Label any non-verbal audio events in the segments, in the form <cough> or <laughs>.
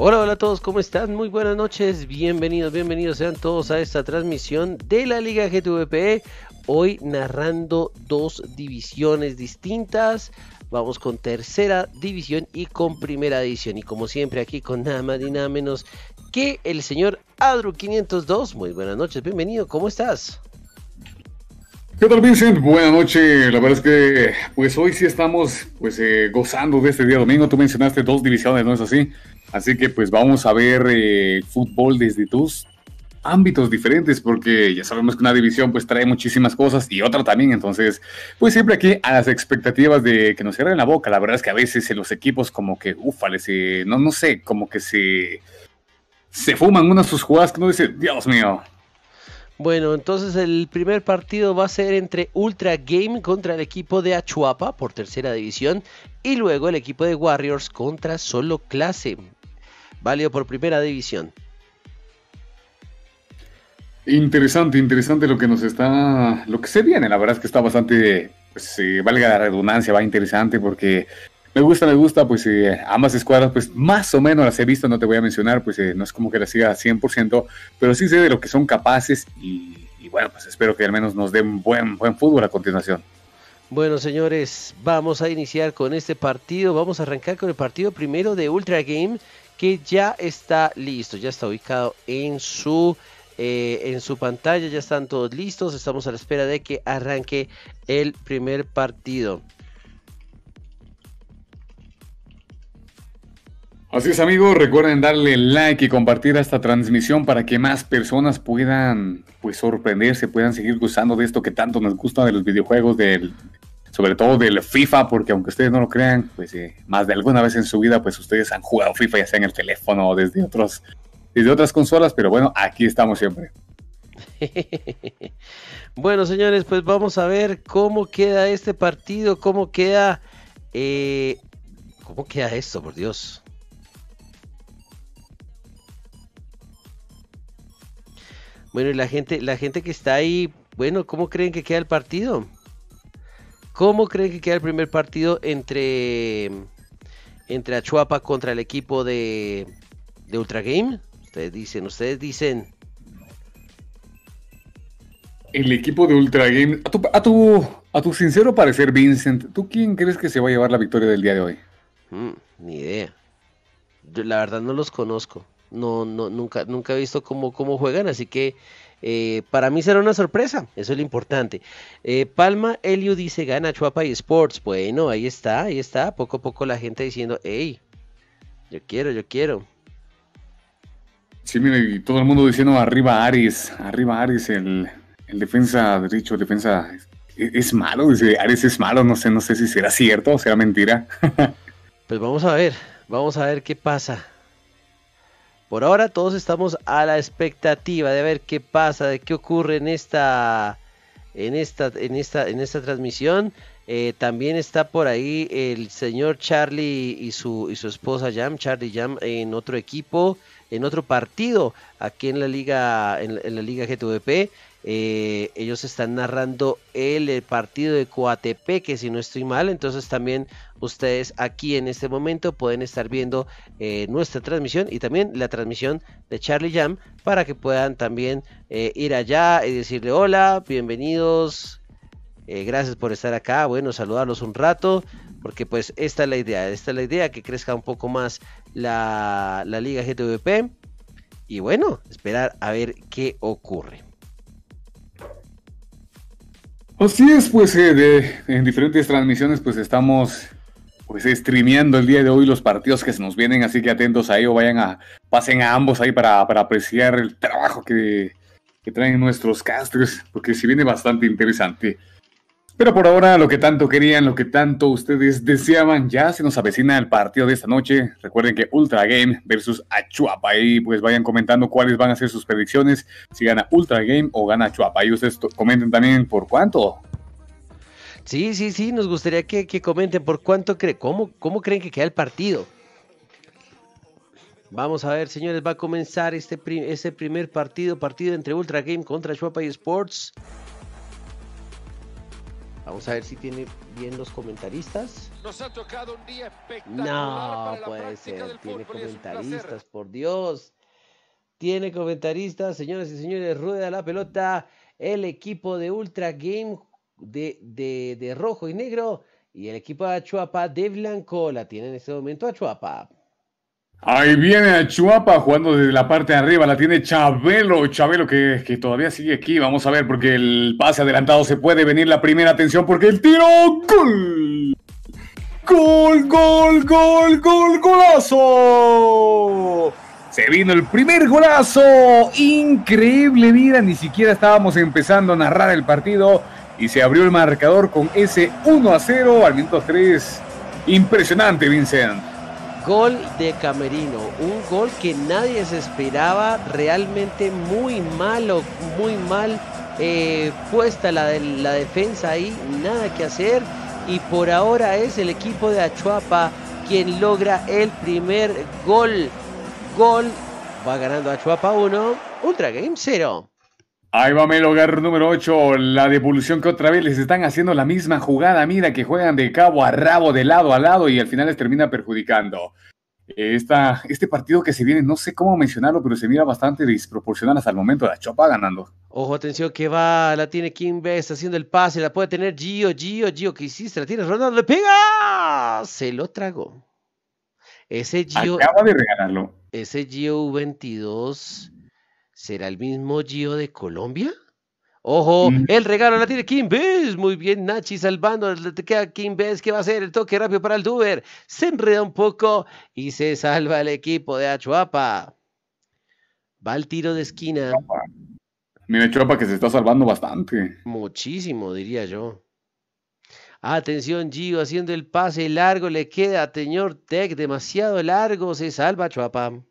Hola, hola a todos, ¿cómo están? Muy buenas noches, bienvenidos, bienvenidos sean todos a esta transmisión de la Liga GTVP. Hoy narrando dos divisiones distintas. Vamos con tercera división y con primera división. Y como siempre, aquí con nada más ni nada menos que el señor Adru502. Muy buenas noches, bienvenido, ¿cómo estás? ¿Qué tal Vincent? Buenas noches. La verdad es que pues hoy sí estamos pues eh, gozando de este día domingo. Tú mencionaste dos divisiones, ¿no es así? Así que pues vamos a ver eh, fútbol desde dos ámbitos diferentes porque ya sabemos que una división pues trae muchísimas cosas y otra también, entonces pues siempre aquí a las expectativas de que nos cierren la boca, la verdad es que a veces eh, los equipos como que ufales, eh, no, no sé, como que se, se fuman unas sus jugadas que uno dice, Dios mío. Bueno, entonces el primer partido va a ser entre Ultra Game contra el equipo de Achuapa por tercera división y luego el equipo de Warriors contra Solo Clase válido por primera división. Interesante, interesante lo que nos está, lo que se viene, la verdad es que está bastante, pues eh, valga la redundancia, va interesante porque me gusta, me gusta, pues eh, ambas escuadras, pues más o menos las he visto, no te voy a mencionar, pues eh, no es como que las siga 100%, pero sí sé de lo que son capaces y, y bueno, pues espero que al menos nos den buen, buen fútbol a continuación. Bueno, señores, vamos a iniciar con este partido. Vamos a arrancar con el partido primero de Ultra Game, que ya está listo, ya está ubicado en su eh, en su pantalla, ya están todos listos, estamos a la espera de que arranque el primer partido. Así es amigos, recuerden darle like y compartir esta transmisión para que más personas puedan pues sorprenderse, puedan seguir gustando de esto que tanto nos gusta de los videojuegos, del sobre todo del FIFA, porque aunque ustedes no lo crean, pues eh, más de alguna vez en su vida, pues ustedes han jugado FIFA ya sea en el teléfono o desde, otros, desde otras consolas, pero bueno, aquí estamos siempre. <laughs> bueno, señores, pues vamos a ver cómo queda este partido, cómo queda... Eh, ¿Cómo queda esto, por Dios? Bueno, y la gente, la gente que está ahí, bueno, ¿cómo creen que queda el partido? ¿Cómo creen que queda el primer partido entre, entre Achuapa contra el equipo de, de Ultra Game? Ustedes dicen, ustedes dicen. El equipo de Ultra Game. A tu, a tu, sincero parecer, Vincent, ¿tú quién crees que se va a llevar la victoria del día de hoy? Mm, ni idea. la verdad no los conozco. No, no, nunca, nunca he visto cómo, cómo juegan, así que eh, para mí será una sorpresa, eso es lo importante. Eh, Palma Elio dice, gana Chuapa y Sports. Bueno, ahí está, ahí está. Poco a poco la gente diciendo, hey, yo quiero, yo quiero. Sí, mire, y todo el mundo diciendo, arriba Ares, arriba Ares, el, defensa derecho, defensa... E, es, malo, dice Ares es malo, no sé, no sé si será cierto o será mentira. <laughs> pues vamos a ver, vamos a ver qué pasa. Por ahora todos estamos a la expectativa de ver qué pasa, de qué ocurre en esta en esta en esta en esta transmisión. Eh, también está por ahí el señor Charlie y su, y su esposa Jam, Charlie Jam, en otro equipo, en otro partido, aquí en la liga, en, en la liga GTVP. Eh, ellos están narrando el, partido de Coatepeque, si no estoy mal. Entonces también ustedes aquí en este momento pueden estar viendo eh, nuestra transmisión y también la transmisión de Charlie Jam para que puedan también eh, ir allá y decirle hola, bienvenidos. gracias por estar acá. Bueno, saludarlos un rato porque pues esta es la idea, esta es la idea, que crezca un poco más la, la liga GTVP. Y bueno, esperar a ver qué ocurre. Así pues es, pues eh, en diferentes transmisiones pues estamos pues streameando el día de hoy los partidos que se nos vienen, así que atentos a ello, vayan a, pasen a ambos ahí para, apreciar el trabajo que, traen nuestros castres, porque se viene bastante interesante. Pero por ahora, lo que tanto querían, lo que tanto ustedes deseaban, ya se nos avecina el partido de esta noche. Recuerden que Ultra Game versus Achuapa. Y pues vayan comentando cuáles van a ser sus predicciones, si gana Ultra Game o gana Achuapa. Y ustedes comenten también por cuánto. Sí, sí, sí, nos gustaría que, comenten por cuánto creen, cómo, cómo creen que queda el partido. Vamos a ver, señores, va a comenzar este, primer partido, partido entre Ultra Game contra Achuapa y Sports. Vamos a ver si tiene bien los comentaristas. ha No puede ser, tiene comentaristas, por Dios. Tiene comentaristas, señoras y señores, rueda la pelota el equipo de Ultra Game de, de, rojo y negro y el equipo de Achuapa de blanco. La tiene en este momento Achuapa. Ahí viene a Chuapa jugando desde la parte de arriba, la tiene Chabelo, Chabelo que, que, todavía sigue aquí, vamos a ver porque el pase adelantado se puede venir la primera atención porque el tiro, gol, gol, gol, gol, gol, golazo. Se vino el primer golazo, increíble vida, ni siquiera estábamos empezando a narrar el partido y se abrió el marcador con ese 1 a 0 al minuto 3. Impresionante, Vincent gol de Camerino, un gol que nadie se esperaba, realmente muy malo, muy mal eh, puesta la, la defensa ahí, nada que hacer. Y por ahora es el equipo de Achuapa quien logra el primer gol. Gol, va ganando Achuapa 1, Ultra Game 0. Ahí va el hogar número 8, la devolución que otra vez les están haciendo la misma jugada. Mira que juegan de cabo a rabo, de lado a lado y al final les termina perjudicando. Esta, este partido que se viene, no sé cómo mencionarlo, pero se mira bastante desproporcional hasta el momento. La Chopa ganando. Ojo, atención que va, la tiene Kimbe, está haciendo el pase, la puede tener Gio, Gio, Gio, ¿Qué hiciste? La tiene Ronaldo, le pega, se lo tragó. Ese Gio. Acaba de regalarlo. Ese Gio 22 ¿Será el mismo Gio de Colombia? Ojo, mm. el regalo la tiene Kimbes. Muy bien, Nachi salvando. Te queda ¿Qué que va a hacer el toque rápido para el Duber. Se enreda un poco y se salva el equipo de Achuapa. Va al tiro de esquina. Mira, Chuapa que se está salvando bastante. Muchísimo, diría yo. Atención, Gio, haciendo el pase largo. Le queda a Teñor Tech demasiado largo. Se salva Chuapa.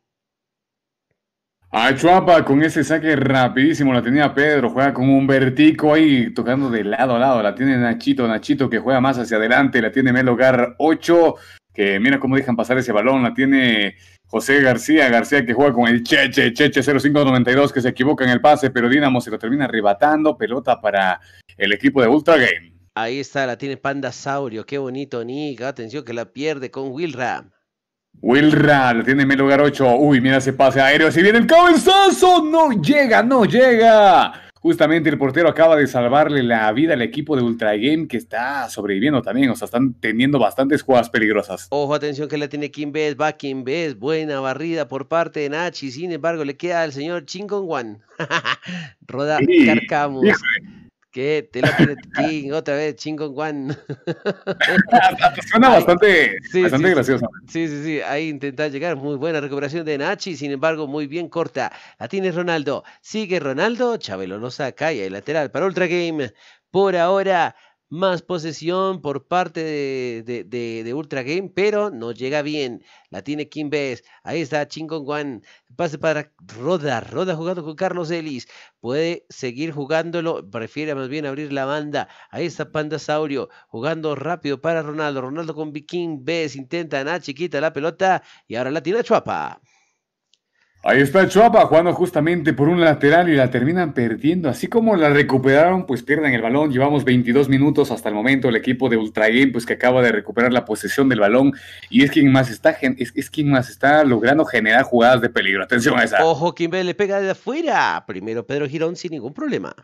A Chuapa, con ese saque rapidísimo la tenía Pedro, juega con un vertico ahí, tocando de lado a lado, la tiene Nachito, Nachito que juega más hacia adelante, la tiene Melo Gar 8, que mira cómo dejan pasar ese balón, la tiene José García, García que juega con el Cheche, Cheche 0592 que se equivoca en el pase, pero Dinamo se lo termina arrebatando, pelota para el equipo de Ultra Game. Ahí está, la tiene Panda Saurio, qué bonito Nick, atención que la pierde con Will Ram Will lo tiene en el lugar 8. Uy, mira ese pase aéreo. Si viene el cabezazo, no llega, no llega. Justamente el portero acaba de salvarle la vida al equipo de Ultra Game que está sobreviviendo también. O sea, están teniendo bastantes jugadas peligrosas. Ojo, atención que la tiene Kim Bess. Va Bess. Buena barrida por parte de Nachi. Sin embargo, le queda al señor Chingon Wan. <laughs> Roda sí, que te King, <laughs> otra vez chingón Juan. <laughs> Suena bastante, gracioso. Sí, sí, sí, ahí intenta llegar. Muy buena recuperación de Nachi, sin embargo, muy bien corta. La tiene Ronaldo. Sigue Ronaldo, Chabelo no saca y el lateral para Ultra Game. Por ahora, más posesión por parte de, de, de, Ultra Game, pero no llega bien. La tiene Kim Bess. Ahí está Chingon Pase para Roda. Roda jugando con Carlos Ellis. Puede seguir jugándolo. Prefiere más bien abrir la banda. Ahí está Panda Saurio jugando rápido para Ronaldo. Ronaldo con Kim Bess. Intenta, nada chiquita la pelota. Y ahora la tiene Chuapa. Ahí está Chuapa jugando justamente por un lateral y la terminan perdiendo. Así como la recuperaron, pues pierden el balón. Llevamos 22 minutos hasta el momento. El equipo de Ultra Game, pues que acaba de recuperar la posesión del balón y es quien más está, es, quien más está logrando generar jugadas de peligro. Atención a esa. Ojo, ve, le pega de afuera. Primero Pedro Girón sin ningún problema.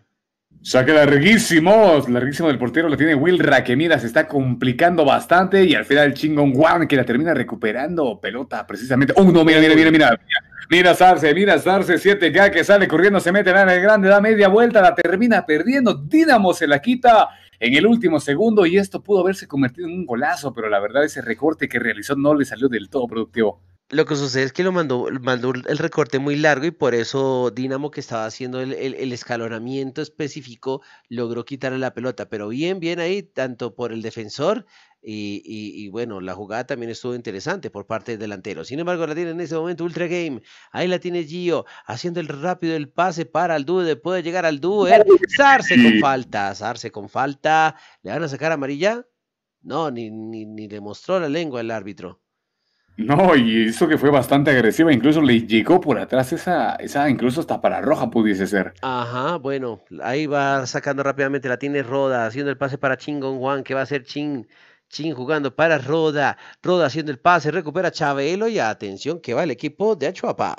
Saque larguísimo, larguísimo del portero, lo tiene Will Raquemira, se está complicando bastante y al final el chingón Juan que la termina recuperando pelota precisamente. ¡Oh, no! mira, mira, mira. mira. Mira Sarce, mira Sarce, 7K que sale corriendo, se mete en el grande, da media vuelta, la termina perdiendo. Dinamo se la quita en el último segundo y esto pudo haberse convertido en un golazo, pero la verdad ese recorte que realizó no le salió del todo productivo. Lo que sucede es que lo mandó, mandó el recorte muy largo y por eso Dinamo, que estaba haciendo el, escalonamiento específico, logró quitarle la pelota. Pero bien, bien ahí, tanto por el defensor y, bueno, la jugada también estuvo interesante por parte del delantero. Sin embargo, la tiene en ese momento Ultra Game. Ahí la tiene Gio haciendo el rápido el pase para el después Puede llegar al Dúo. Sarse ¿eh? con falta. Sarse con falta. ¿Le van a sacar amarilla? No, ni, ni, le mostró la lengua el árbitro. No, y eso que fue bastante agresiva, incluso le llegó por atrás esa, esa incluso hasta para roja pudiese ser. Ajá, bueno, ahí va sacando rápidamente, la tiene Roda, haciendo el pase para Chingon Juan, que va a ser Ching Chin jugando para Roda. Roda haciendo el pase, recupera Chabelo y atención que va el equipo de Achuapa.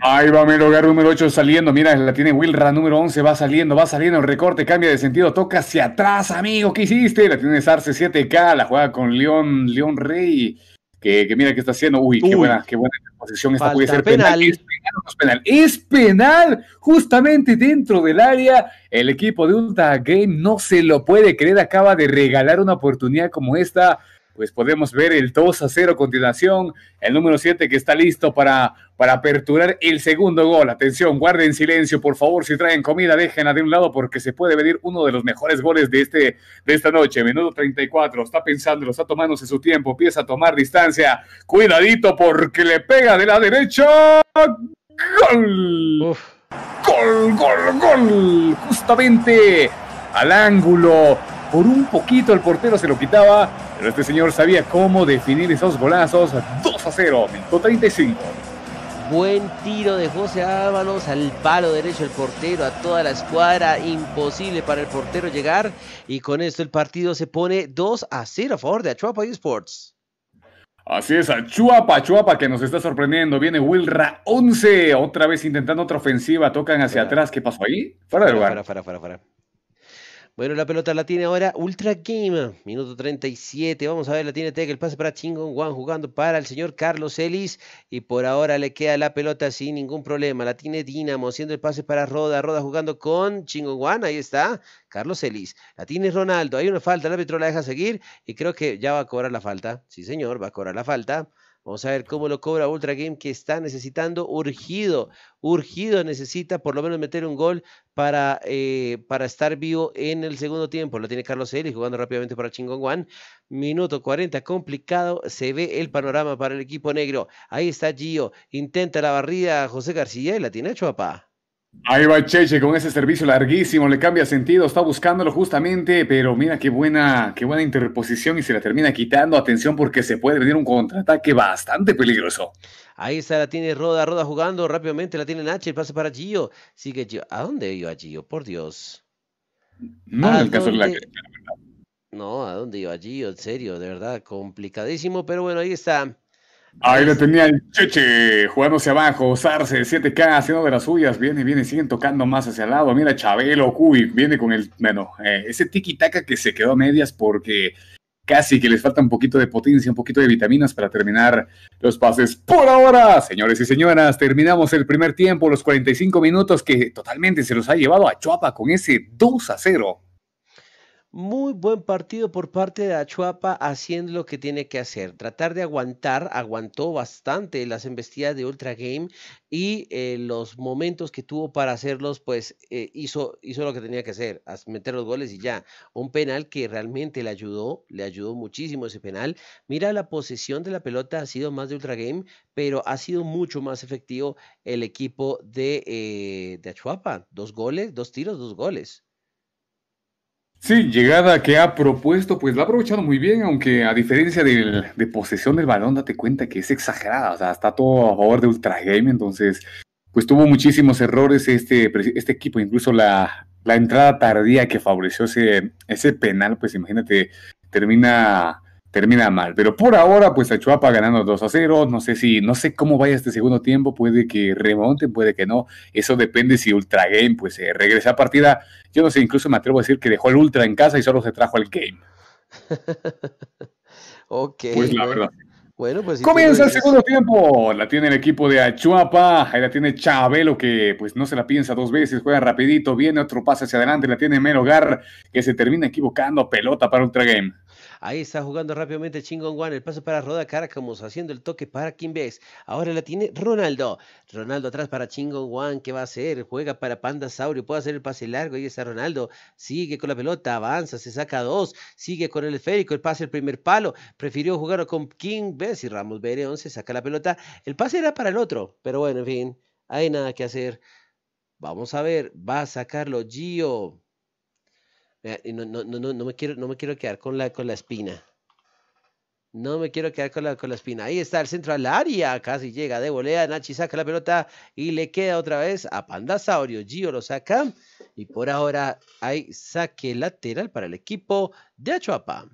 Ahí va Mero número 8 saliendo. Mira, la tiene Wilra, número 11. Va saliendo, va saliendo. El recorte cambia de sentido. Toca hacia atrás, amigo. ¿Qué hiciste? La tiene Sarce 7K. La juega con León, León Rey. Que, mira qué está haciendo. Uy, Uy. qué buena, qué buena puede ser penal. Es penal, penal. justamente dentro del área. El equipo de Utah Game no se lo puede creer, acaba de regalar una oportunidad como esta pues podemos ver el 2 a 0 continuación, el número 7 que está listo para, para aperturar el segundo gol. Atención, guarden silencio, por favor, si traen comida, déjenla de un lado porque se puede venir uno de los mejores goles de, este, de esta noche. Menudo 34, está pensando, está tomándose su tiempo, empieza a tomar distancia. Cuidadito porque le pega de la derecha. Gol. Gol, gol, gol. Justamente al ángulo por un poquito el portero se lo quitaba, pero este señor sabía cómo definir esos golazos. 2 a 0, minuto 35. Buen tiro de José Ábalos al palo derecho el portero, a toda la escuadra, imposible para el portero llegar. Y con esto el partido se pone 2 a 0 a favor de Achuapa Esports. Así es, Chuapa, Chuapa que nos está sorprendiendo. Viene Wilra 11, otra vez intentando otra ofensiva. Tocan hacia atrás. ¿Qué pasó ahí? Fuera de lugar. Fuera, fuera, fuera, fuera. Bueno, la pelota la tiene ahora Ultra Game, minuto 37. Vamos a ver, la tiene Teg, el pase para Chingon Juan jugando para el señor Carlos Ellis. Y por ahora le queda la pelota sin ningún problema. La tiene Dinamo haciendo el pase para Roda. Roda jugando con Chingon Juan. Ahí está Carlos Ellis. La tiene Ronaldo. Hay una falta. la Petro la deja seguir. Y creo que ya va a cobrar la falta. Sí, señor, va a cobrar la falta. Vamos a ver cómo lo cobra Ultra Game que está necesitando urgido, urgido necesita por lo menos meter un gol para, eh, para estar vivo en el segundo tiempo. Lo tiene Carlos Eli jugando rápidamente para Chingon Juan. Minuto 40, complicado. Se ve el panorama para el equipo negro. Ahí está Gio. Intenta la barrida José García y la tiene papá. Ahí va Cheche con ese servicio larguísimo, le cambia sentido, está buscándolo justamente, pero mira qué buena, qué buena interposición y se la termina quitando. Atención porque se puede venir un contraataque bastante peligroso. Ahí está, la tiene Roda, Roda jugando rápidamente, la tiene Nacho, el pase para Gio. Sigue Gio. ¿A dónde iba Gio? Por Dios. No caso No, ¿a dónde iba Gio? En serio, de verdad, complicadísimo, pero bueno, ahí está. Ahí lo tenía el Cheche jugándose abajo, Sarce 7K haciendo de las suyas, viene, viene, siguen tocando más hacia el lado. Mira, Chabelo, Cuy, viene con el, bueno, eh, ese tiki-taka que se quedó a medias porque casi que les falta un poquito de potencia, un poquito de vitaminas para terminar los pases por ahora. Señores y señoras, terminamos el primer tiempo, los 45 minutos que totalmente se los ha llevado a Chuapa con ese 2 a 0. Muy buen partido por parte de Achuapa haciendo lo que tiene que hacer, tratar de aguantar, aguantó bastante las embestidas de Ultra Game y eh, los momentos que tuvo para hacerlos, pues eh, hizo, lo que tenía que hacer, meter los goles y ya. Un penal que realmente le ayudó, le ayudó muchísimo ese penal. Mira, la posesión de la pelota ha sido más de Ultra Game, pero ha sido mucho más efectivo el equipo de, eh, de Achuapa. Dos goles, dos tiros, dos goles. Sí, llegada que ha propuesto, pues la ha aprovechado muy bien, aunque a diferencia del, de posesión del balón, date cuenta que es exagerada, o sea, está todo a favor de Ultra Game, entonces, pues tuvo muchísimos errores este, este equipo, incluso la, la entrada tardía que favoreció ese, ese penal, pues imagínate, termina termina mal. Pero por ahora, pues Achuapa ganando 2 a 0. No sé si, no sé cómo vaya este segundo tiempo. Puede que remonte, puede que no. Eso depende si Ultra Game pues se eh, regresa a partida. Yo no sé, incluso me atrevo a decir que dejó el Ultra en casa y solo se trajo al Game. <laughs> ok. Pues la verdad. Bueno, pues Comienza el segundo tiempo. La tiene el equipo de Achuapa. Ahí la tiene Chabelo, que pues no se la piensa dos veces. Juega rapidito. Viene otro pase hacia adelante. La tiene Melogar, que se termina equivocando. Pelota para Ultra Game. Ahí está jugando rápidamente Chingon Juan, El paso para Roda Caracamos, haciendo el toque para Kimbes. Ahora la tiene Ronaldo. Ronaldo atrás para Chingon Wan. ¿Qué va a hacer? Juega para Panda Saurio. Puede hacer el pase largo. Ahí está Ronaldo. Sigue con la pelota. Avanza. Se saca dos. Sigue con el esférico. El pase el primer palo. Prefirió jugar con King Bess y Ramos Bereón se saca la pelota. El pase era para el otro. Pero bueno, en fin. Hay nada que hacer. Vamos a ver. Va a sacarlo Gio. No, no, no, no, me quiero, no me quiero quedar con la, con la espina. No me quiero quedar con la, con la espina. Ahí está el centro al área. Casi llega de volea. Nachi saca la pelota y le queda otra vez a Pandasaurio. Gio lo saca. Y por ahora hay saque lateral para el equipo de Achuapa.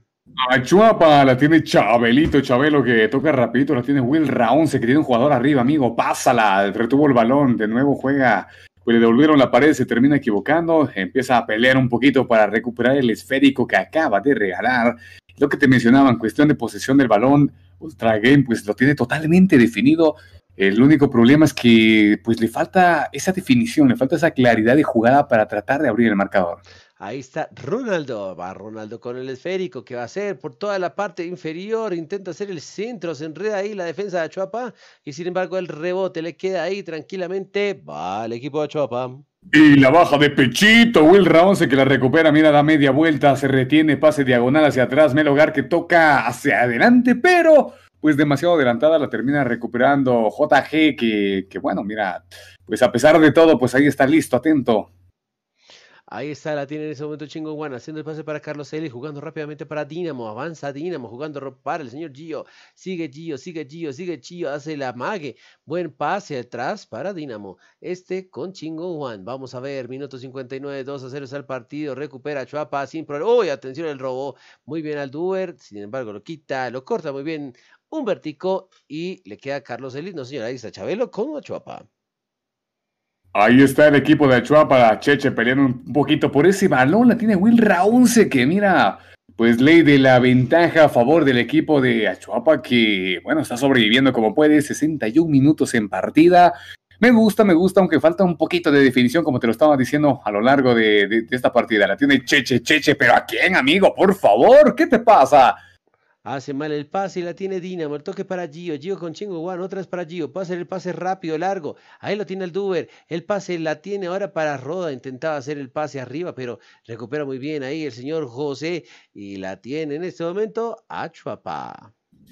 Achuapa la tiene Chabelito, Chabelo que toca rapidito, la tiene Will Raonce que tiene un jugador arriba, amigo, pásala, retuvo el balón, de nuevo juega pues le devolvieron la pared, se termina equivocando, empieza a pelear un poquito para recuperar el esférico que acaba de regalar. Lo que te mencionaba en cuestión de posesión del balón, Ultra Game pues lo tiene totalmente definido. El único problema es que pues le falta esa definición, le falta esa claridad de jugada para tratar de abrir el marcador. Ahí está Ronaldo. Va Ronaldo con el esférico que va a hacer por toda la parte inferior. Intenta hacer el centro. Se enreda ahí la defensa de Chuapa. Y sin embargo, el rebote le queda ahí tranquilamente. Va el equipo de Achuapa. Y la baja de Pechito, Will Raonce que la recupera, mira, da media vuelta, se retiene, pase diagonal hacia atrás, Mel Hogar que toca hacia adelante, pero pues demasiado adelantada la termina recuperando JG, que, que bueno, mira, pues a pesar de todo, pues ahí está listo, atento. Ahí está, la tiene en ese momento Chingo Juan, haciendo el pase para Carlos Eli, jugando rápidamente para Dinamo, avanza Dinamo, jugando para el señor Gio, sigue Gio, sigue Gio, sigue Gio, hace la mague, buen pase atrás para Dinamo, este con Chingo Juan, vamos a ver, minuto 59, 2 a 0 es el partido, recupera Chuapa sin problema, uy, atención el robo, muy bien al Duer, sin embargo lo quita, lo corta muy bien un vertico y le queda a Carlos Eli, no señor, ahí está Chabelo con Chuapa. Ahí está el equipo de Achuapa, Cheche peleando un poquito por ese balón. La tiene Will Raunce que mira, pues ley de la ventaja a favor del equipo de Achuapa que, bueno, está sobreviviendo como puede, 61 minutos en partida. Me gusta, me gusta, aunque falta un poquito de definición, como te lo estaba diciendo a lo largo de esta partida. La tiene Cheche, Cheche, pero ¿a quién, amigo? Por favor, ¿qué te pasa? Hace mal el pase y la tiene Dinamo. El toque para Gio. Gio con Chingo Guan. Otra para Gio. hacer el pase rápido, largo. Ahí lo tiene el Duber. El pase la tiene ahora para Roda. Intentaba hacer el pase arriba, pero recupera muy bien ahí el señor José. Y la tiene en este momento a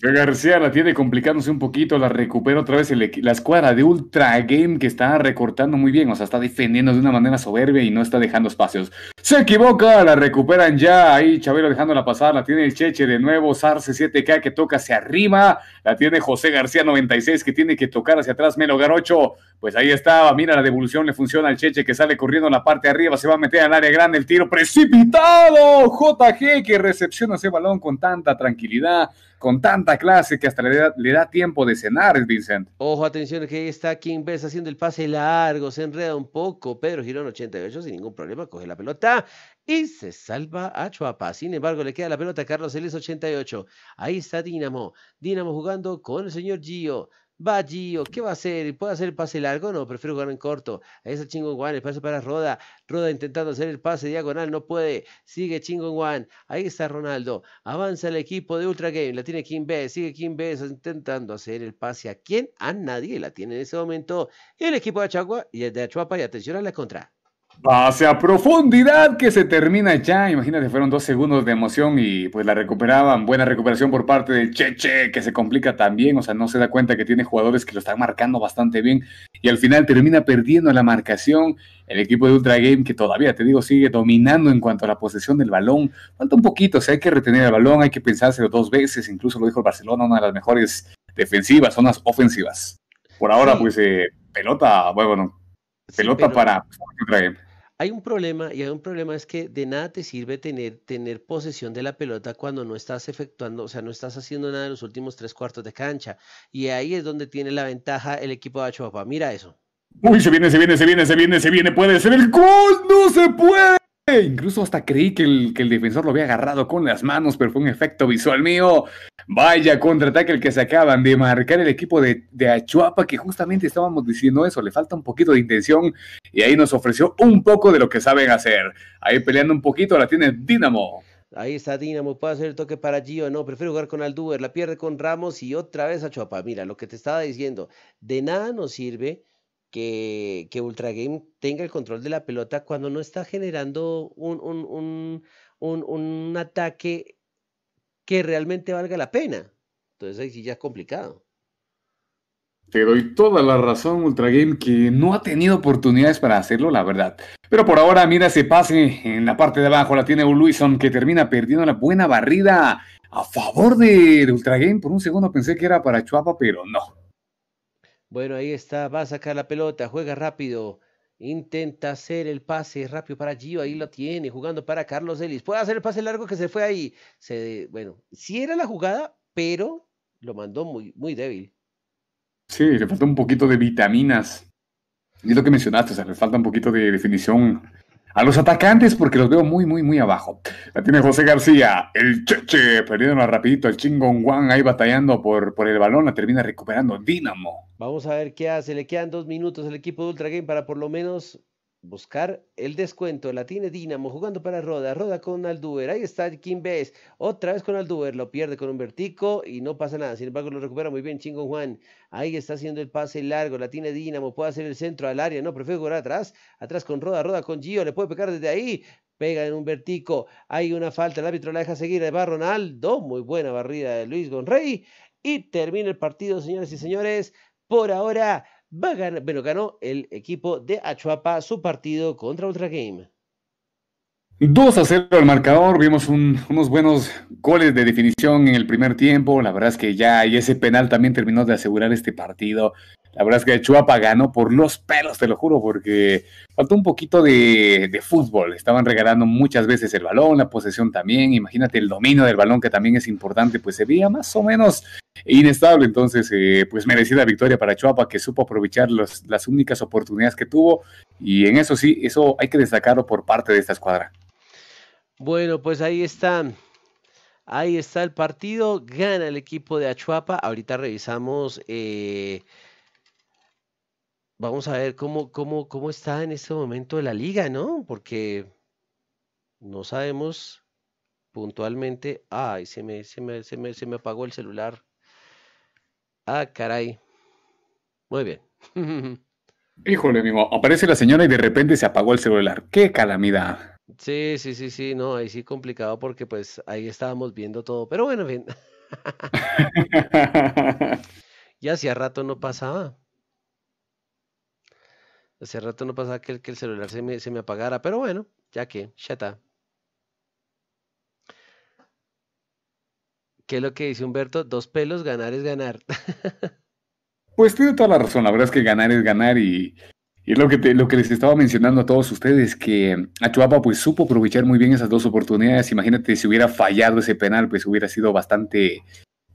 García la tiene complicándose un poquito, la recupera otra vez la escuadra de Ultra Game que está recortando muy bien, o sea, está defendiendo de una manera soberbia y no está dejando espacios. Se equivoca, la recuperan ya, ahí Chabelo dejándola pasar, la tiene el Cheche de nuevo, Sarce 7K que toca hacia arriba, la tiene José García 96 que tiene que tocar hacia atrás, Melo Garocho, pues ahí estaba, mira la devolución le funciona al Cheche que sale corriendo en la parte de arriba, se va a meter al área grande, el tiro precipitado, JG que recepciona ese balón con tanta tranquilidad, con tanta clase que hasta le da, tiempo de cenar, Vincent. Ojo, atención, que está King Bess haciendo el pase largo, se enreda un poco. Pedro Girón, 88, sin ningún problema, coge la pelota y se salva a Chuapa. Sin embargo, le queda la pelota a Carlos Celis, 88. Ahí está Dinamo. Dinamo jugando con el señor Gio va o qué va a hacer, puede hacer el pase largo, no, prefiero jugar en corto, ahí está Chingon Guan el pase para Roda, Roda intentando hacer el pase diagonal, no puede, sigue Chingon Guan ahí está Ronaldo, avanza el equipo de Ultra Game, la tiene Kim B, sigue Kim B intentando hacer el pase a quién, a nadie, la tiene en ese momento el equipo de Achagua y el de Achuapa y atención a la contra. Pase a profundidad que se termina ya. Imagínate, fueron dos segundos de emoción y pues la recuperaban. Buena recuperación por parte del Cheche, que se complica también. O sea, no se da cuenta que tiene jugadores que lo están marcando bastante bien. Y al final termina perdiendo la marcación. El equipo de Ultra Game, que todavía, te digo, sigue dominando en cuanto a la posesión del balón. Falta un poquito, o sea, hay que retener el balón, hay que pensárselo dos veces. Incluso lo dijo el Barcelona, una de las mejores defensivas, zonas ofensivas. Por ahora, pues, eh, pelota, bueno, pelota para Ultra Game. Hay un problema y hay un problema es que de nada te sirve tener, tener posesión de la pelota cuando no estás efectuando, o sea, no estás haciendo nada en los últimos tres cuartos de cancha. Y ahí es donde tiene la ventaja el equipo de Acho Mira eso. Uy, se viene, se viene, se viene, se viene, se viene, puede ser el gol, no se puede. Incluso hasta creí que el, defensor lo había agarrado con las manos, pero fue un efecto visual mío. Vaya contraataque el que se acaban de marcar el equipo de, Achuapa, que justamente estábamos diciendo eso, le falta un poquito de intención y ahí nos ofreció un poco de lo que saben hacer. Ahí peleando un poquito la tiene Dinamo. Ahí está Dinamo, puede hacer el toque para Gio, no, prefiero jugar con Alduber, la pierde con Ramos y otra vez Achuapa. Mira, lo que te estaba diciendo, de nada nos sirve que, Ultra Game tenga el control de la pelota cuando no está generando un, ataque que realmente valga la pena. Entonces ahí sí ya es complicado. Te doy toda la razón, Ultra Game, que no ha tenido oportunidades para hacerlo, la verdad. Pero por ahora, mira ese pase en la parte de abajo, la tiene Luison, que termina perdiendo la buena barrida a favor de, de Ultra Game. Por un segundo pensé que era para Chuapa, pero no. Bueno, ahí está, va a sacar la pelota, juega rápido. Intenta hacer el pase rápido para Gio, ahí lo tiene, jugando para Carlos Ellis. Puede hacer el pase largo que se fue ahí. Se, bueno, sí era la jugada, pero lo mandó muy, muy débil. Sí, le falta un poquito de vitaminas. Y es lo que mencionaste, o sea, le falta un poquito de definición a los atacantes porque los veo muy, muy, muy abajo. La tiene José García, el Cheche, más rapidito, el Chingon ahí batallando por, por el balón, la termina recuperando Dinamo. Vamos a ver qué hace, le quedan dos minutos al equipo de Ultra Game para por lo menos buscar el descuento. La tiene Dinamo jugando para Roda. Roda con Alduber. Ahí está Kim Bess. Otra vez con Alduber. Lo pierde con un vertico y no pasa nada. Sin embargo, lo recupera muy bien Chingo Juan. Ahí está haciendo el pase largo. La tiene Dinamo. Puede hacer el centro al área. No, prefiero jugar atrás. Atrás con Roda. Roda con Gio. Le puede pegar desde ahí pega en un vertico, hay una falta, el árbitro la deja seguir, va Ronaldo, muy buena barrida de Luis Gonrey, y termina el partido, señores y señores, por ahora Va bueno, ganó el equipo de Achuapa su partido contra Ultra Game. 2 a 0 al marcador, vimos unos buenos goles de definición en el primer tiempo, la verdad es que ya y ese penal también terminó de asegurar este partido. La verdad es que Chuapa ganó por los pelos, te lo juro, porque faltó un poquito de, fútbol. Estaban regalando muchas veces el balón, la posesión también. Imagínate el dominio del balón, que también es importante, pues se veía más o menos inestable. Entonces, eh, pues merecida victoria para Chuapa, que supo aprovechar las únicas oportunidades que tuvo. Y en eso sí, eso hay que destacarlo por parte de esta escuadra. Bueno, pues ahí está. Ahí está el partido. Gana el equipo de Achuapa. Ahorita revisamos. Eh, vamos a ver cómo, cómo, cómo está en este momento de la liga, ¿no? Porque no sabemos puntualmente. Ay, se me, se me, se me, se me apagó el celular. Ah, caray. Muy bien. <laughs> Híjole, amigo. aparece la señora y de repente se apagó el celular. ¡Qué calamidad! Sí, sí, sí, sí, no, ahí sí complicado porque pues ahí estábamos viendo todo, pero bueno, bien. <laughs> <laughs> ya hacía rato no pasaba. Hace rato no pasaba que el, celular se me, se me apagara, pero bueno, ya que, ya está. ¿Qué es lo que dice Humberto? Dos pelos, ganar es ganar. <laughs> pues tiene toda la razón, la verdad es que ganar es ganar y, es lo que, lo que les estaba mencionando a todos ustedes, que Achuapa pues supo aprovechar muy bien esas dos oportunidades. Imagínate si hubiera fallado ese penal, pues hubiera sido bastante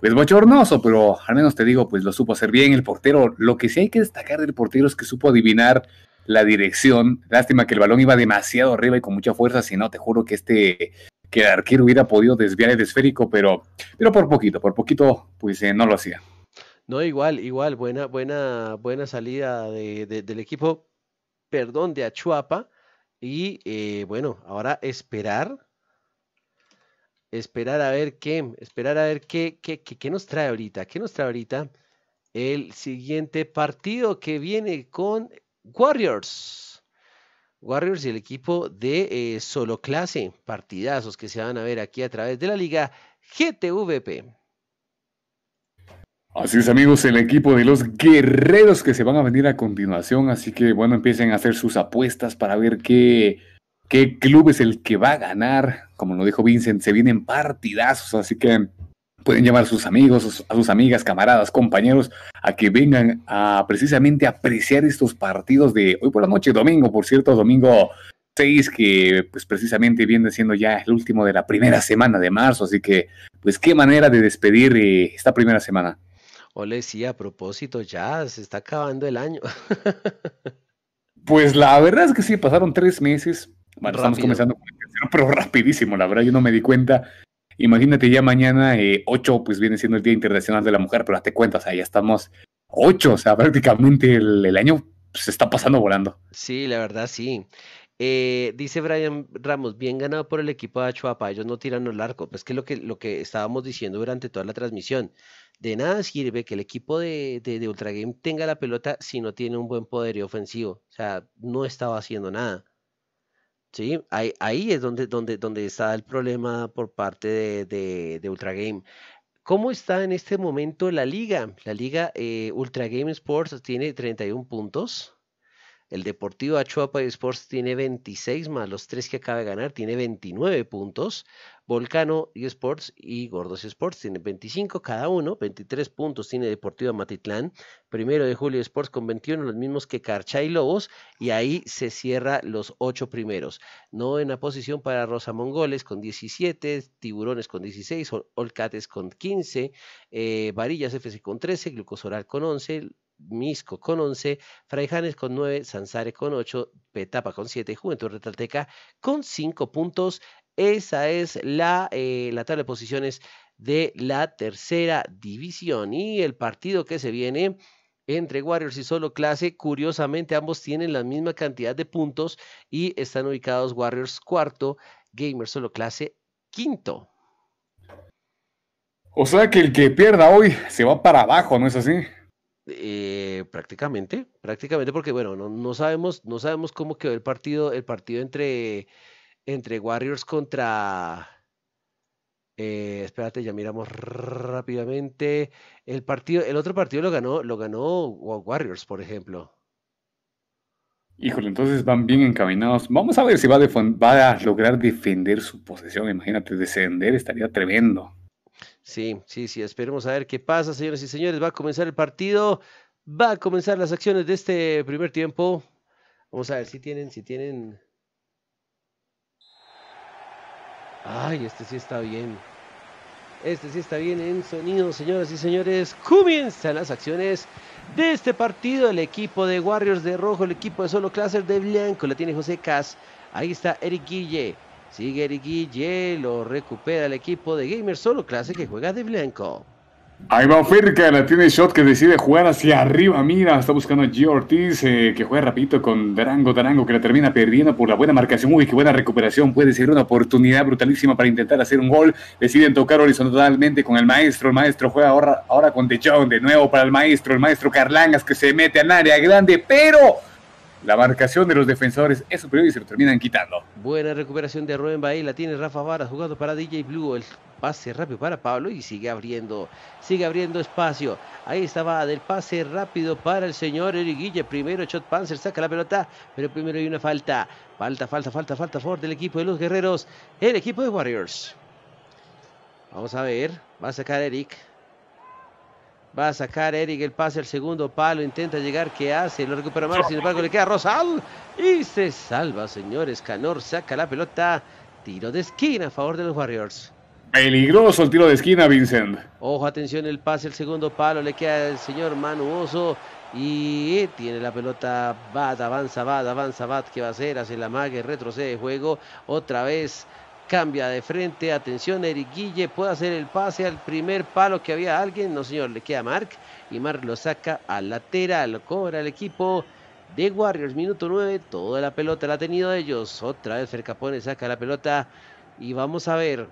pues bochornoso, pero al menos te digo, pues lo supo hacer bien el portero. Lo que sí hay que destacar del portero es que supo adivinar la dirección. Lástima que el balón iba demasiado arriba y con mucha fuerza, si no, te juro que este que arquero hubiera podido desviar el esférico, pero, pero por poquito, por poquito, pues eh, no lo hacía. No, igual, igual, buena, buena, buena salida del equipo, perdón, de Achuapa. Y eh, bueno, ahora esperar esperar a ver qué, esperar a ver qué, qué, nos trae ahorita, qué nos trae ahorita el siguiente partido que viene con Warriors. Warriors y el equipo de eh, solo clase, partidazos que se van a ver aquí a través de la liga GTVP. Así es amigos, el equipo de los guerreros que se van a venir a continuación, así que bueno, empiecen a hacer sus apuestas para ver qué, qué club es el que va a ganar. Como lo dijo Vincent, se vienen partidazos, así que pueden llamar a sus amigos, a sus amigas, camaradas, compañeros, a que vengan a precisamente apreciar estos partidos de hoy por la noche, domingo, por cierto, domingo 6, que pues precisamente viene siendo ya el último de la primera semana de marzo, así que pues qué manera de despedir eh, esta primera semana. Ole, sí, a propósito, ya se está acabando el año. <laughs> pues la verdad es que sí, pasaron tres meses, estamos comenzando con el tercero, pero rapidísimo, la verdad, yo no me di cuenta. Imagínate ya mañana, 8, eh, pues viene siendo el Día Internacional de la Mujer, pero date cuenta, o sea, ya estamos 8, o sea, prácticamente el, año se está pasando volando. Sí, la verdad, sí. Eh, dice Brian Ramos, bien ganado por el equipo de Achuapa, ellos no tiran el arco. Pues que lo que lo que estábamos diciendo durante toda la transmisión, de nada sirve que el equipo de, de, Ultra Game tenga la pelota si no tiene un buen poder ofensivo. O sea, no estaba haciendo nada. ¿sí? Ahí, es donde, donde, donde está el problema por parte de, de, de Ultra Game. ¿Cómo está en este momento la liga? La liga eh, Ultra Game Sports tiene 31 puntos. El Deportivo Achuapa Sports tiene 26 más los tres que acaba de ganar, tiene 29 puntos. Volcano y Sports y Gordos Sports tienen 25 cada uno, 23 puntos tiene Deportivo Matitlán, primero de julio Sports con 21, los mismos que Carcha y Lobos, y ahí se cierra los ocho primeros. No en la posición para Rosa Mongoles con 17, Tiburones con 16, Olcates con 15, eh, Varillas FC con 13, Glucosoral con 11, Misco con 11, Fraijanes con 9, Sansare con 8, Petapa con 7, Juventud Retalteca con 5 puntos. Esa es la, eh, la tabla de posiciones de la tercera división. Y el partido que se viene entre Warriors y Solo Clase. Curiosamente, ambos tienen la misma cantidad de puntos y están ubicados Warriors cuarto, Gamer Solo Clase quinto. O sea que el que pierda hoy se va para abajo, ¿no es así? Eh, prácticamente, prácticamente, porque bueno, no, sabemos, no sabemos cómo quedó el partido, el partido entre, entre Warriors contra. Eh, espérate, ya miramos rápidamente. El partido, el otro partido lo ganó, lo ganó Warriors, por ejemplo. Híjole, entonces van bien encaminados. Vamos a ver si va, va a lograr defender su posesión. Imagínate, descender estaría tremendo. Sí, sí, sí, esperemos a ver qué pasa, señoras y señores. Va a comenzar el partido, va a comenzar las acciones de este primer tiempo. Vamos a ver si tienen, si tienen. Ay, este sí está bien. Este sí está bien en sonido, señoras y señores. Comienzan las acciones de este partido. El equipo de Warriors de rojo, el equipo de Solo Claser de blanco. La tiene José Cas. Ahí está Eric Guille. Sigue Guille lo recupera el equipo de Gamer Solo Clase que juega de blanco. Ahí va Firca, la tiene Shot que decide jugar hacia arriba. Mira, está buscando a G. Ortiz eh, que juega rapidito con Darango. Darango que la termina perdiendo por la buena marcación. Uy, qué buena recuperación. Puede ser una oportunidad brutalísima para intentar hacer un gol. Deciden tocar horizontalmente con el maestro. El maestro juega ahora, ahora con De Jong de nuevo para el maestro. El maestro Carlangas que se mete al área grande, pero la marcación de los defensores es superior y se lo terminan quitando. Buena recuperación de Rubén Bahía, la tiene Rafa Vara jugando para DJ Blue. El pase rápido para Pablo y sigue abriendo, sigue abriendo espacio. Ahí estaba del pase rápido para el señor Guille. Primero Shot Panzer saca la pelota, pero primero hay una falta. Falta, falta, falta, falta favor del equipo de los guerreros, el equipo de Warriors. Vamos a ver, va a sacar Eric. Va a sacar Eric el pase al segundo palo. Intenta llegar. ¿Qué hace? Lo recupera Mar. Sin embargo, le queda Rosal. Y se salva, señores. Canor saca la pelota. Tiro de esquina a favor de los Warriors. Peligroso el tiro de esquina, Vincent. Ojo, atención, el pase al segundo palo. Le queda el señor Manuoso Y tiene la pelota Bad, avanza Bad, avanza Bad, ¿qué va a hacer? Hace la mague, retrocede juego, otra vez Cambia de frente, atención, Eric Guille puede hacer el pase al primer palo que había alguien. No, señor, le queda Mark. Y Mark lo saca a lateral, cobra el equipo de Warriors. Minuto 9, toda la pelota la ha tenido ellos. Otra vez Fercapone saca la pelota y vamos a ver.